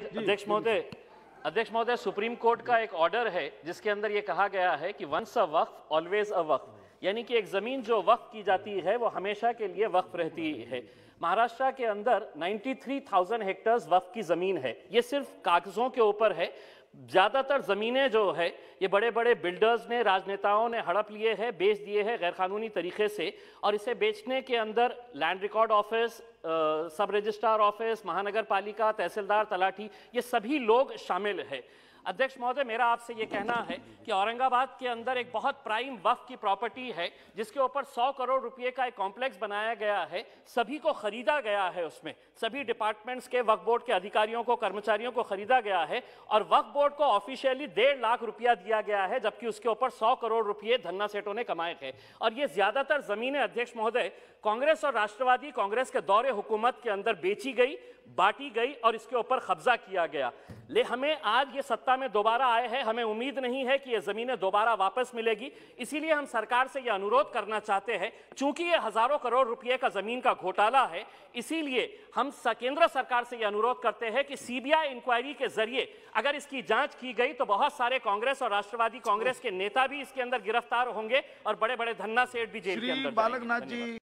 अध्यक्ष महोदय अध्यक्ष महोदय सुप्रीम कोर्ट का एक ऑर्डर है जिसके अंदर ये कहा गया है कि once a Waqf always a वक्फ यानी कि एक जमीन जो वक्फ की जाती है वो हमेशा के लिए वक्फ रहती है महाराष्ट्र के अंदर 93,000 हेक्टर्स वक्फ की जमीन है ये सिर्फ कागजों के ऊपर है ज़्यादातर ज़मीनें जो है ये बड़े बड़े बिल्डर्स ने राजनेताओं ने हड़प लिए हैं बेच दिए हैं गैरकानूनी तरीके से और इसे बेचने के अंदर land record office sub registrar office महानगर पालिका तहसीलदार तलाठी ये सभी लोग शामिल है अध्यक्ष महोदय मेरा आपसे ये कहना है कि औरंगाबाद के अंदर एक बहुत प्राइम वफ की प्रॉपर्टी है जिसके ऊपर 100 करोड़ रुपए का एक कॉम्प्लेक्स बनाया गया है सभी को खरीदा गया है उसमें सभी डिपार्टमेंट्स के वक्फ बोर्ड के अधिकारियों को कर्मचारियों को खरीदा गया है और वक्फ बोर्ड को ऑफिशियली डेढ़ लाख रुपया दिया गया है जबकि उसके ऊपर सौ करोड़ रुपये धन्ना सेठों ने कमाए थे और ये ज्यादातर जमीने अध्यक्ष महोदय कांग्रेस और राष्ट्रवादी कांग्रेस के दौरे हुकूमत के अंदर बेची गई बांटी गई और इसके ऊपर कब्जा किया गया ले हमें आज ये सत्ता में दोबारा आए हैं हमें उम्मीद नहीं है कि ये ज़मीनें दोबारा वापस मिलेगी इसीलिए हम सरकार से ये अनुरोध करना चाहते हैं चूंकि ये हज़ारों करोड़ रुपये का ज़मीन का घोटाला है इसीलिए हम केंद्र सरकार से ये अनुरोध करते हैं कि सीबीआई इंक्वायरी के जरिए अगर इसकी जांच की गई तो बहुत सारे कांग्रेस और राष्ट्रवादी कांग्रेस के नेता भी इसके अंदर गिरफ्तार होंगे और बड़े बड़े धन्ना सेठ भी जेल के अंदर बालकनाथ जी